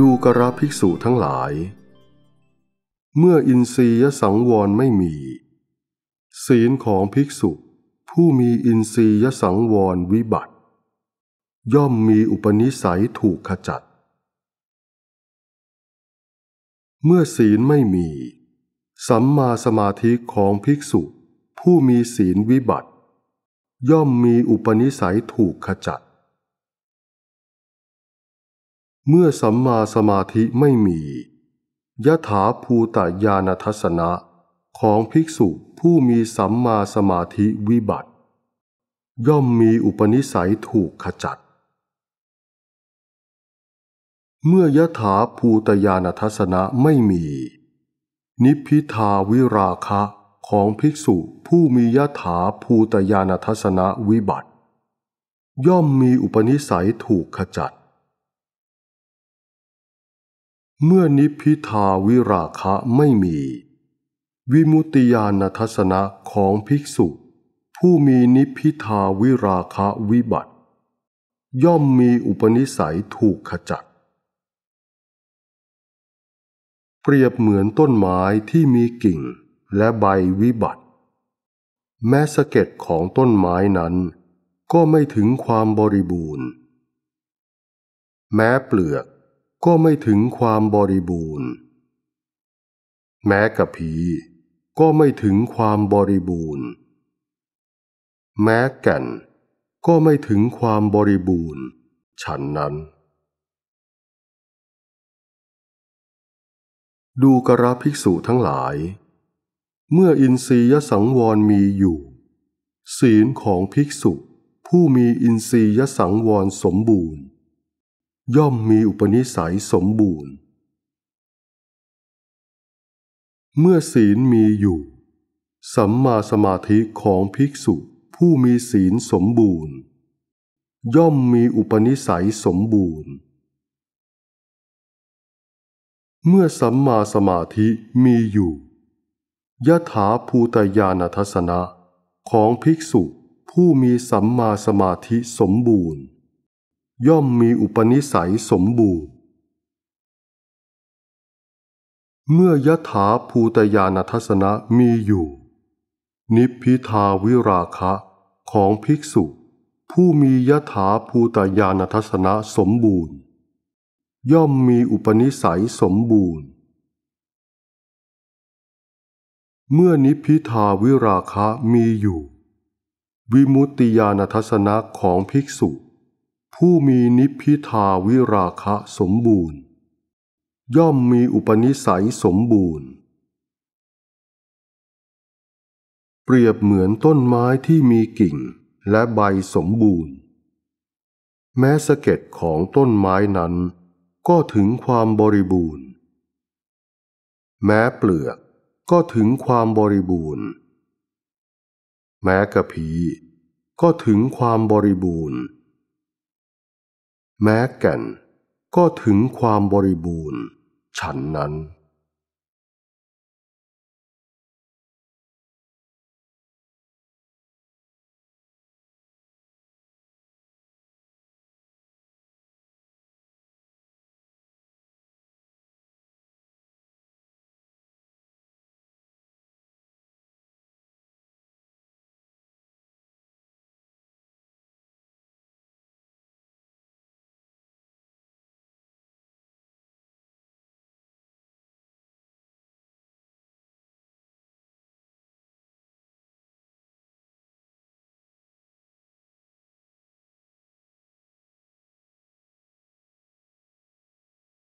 ดูกระภิกษุทั้งหลาย เมื่ออินทรียสังวรไม่มี ศีลของภิกษุ ผู้มีอินทรียสังวรวิบัติ ย่อมมีอุปนิสัยถูกขจัด เมื่อศีลไม่มี สัมมาสมาธิของภิกษุ ผู้มีศีลวิบัติ ย่อมมีอุปนิสัยถูกขจัดเมื่อสัมมาสมาธิไม่มียะถาภูตญาณทัศนะของภิกษุผู้มีสัมมาสมาธิวิบัติ ย่อมมีอุปนิสัยถูกขจัด เมื่อยะถาภูตญาณทัศนะไม่มี นิพพิทาวิราคะของภิกษุผู้มียะถาภูตญาณทัศนะวิบัติ ย่อมมีอุปนิสัยถูกขจัดเมื่อนิพิทาวิราคะไม่มี วิมุตติยานทัศนะของภิกษุ ผู้มีนิพิทาวิราคะวิบัติ ย่อมมีอุปนิสัยถูกขจัด เปรียบเหมือนต้นไม้ที่มีกิ่งและใบวิบัติ แม้สะเก็ดของต้นไม้นั้นก็ไม่ถึงความบริบูรณ์ แม้เปลือกก็ไม่ถึงความบริบูรณ์ แม้กับผีก็ไม่ถึงความบริบูรณ์แม้แก่นก็ไม่ถึงความบริบูรณ์ฉันนั้น ดูกระภิกษุทั้งหลาย เมื่ออินทรียสังวรมีอยู่ ศีลของภิกษุผู้มีอินทรียสังวรสมบูรณ์ย่อมมีอุปนิสัยสมบูรณ์ เมื่อศีลมีอยู่ สัมมาสมาธิของภิกษุผู้มีศีลสมบูรณ์ ย่อมมีอุปนิสัยสมบูรณ์ เมื่อสัมมาสมาธิมีอยู่ยะถาภูตยานทัศนะ ของภิกษุผู้มีสัมมาสมาธิสมบูรณ์ย่อมมีอุปนิสัยสมบูรณ์ เมื่อยถาภูตยานทัศนะมีอยู่ นิพพิทาวิราคะของภิกษุ ผู้มียถาภูตยานทัศนะสมบูรณ์ ย่อมมีอุปนิสัยสมบูรณ์ เมื่อนิพิทาวิราคะมีอยู่วิมุตติยานทัศนะของภิกษุผู้มีนิพพิทาวิราคะสมบูรณ์ ย่อมมีอุปนิสัยสมบูรณ์ เปรียบเหมือนต้นไม้ที่มีกิ่งและใบสมบูรณ์ แม้สะเก็ดของต้นไม้นั้นก็ถึงความบริบูรณ์ แม้เปลือกก็ถึงความบริบูรณ์ แม้กระพีก็ถึงความบริบูรณ์แม้แก่นก็ถึงความบริบูรณ์ฉันนั้น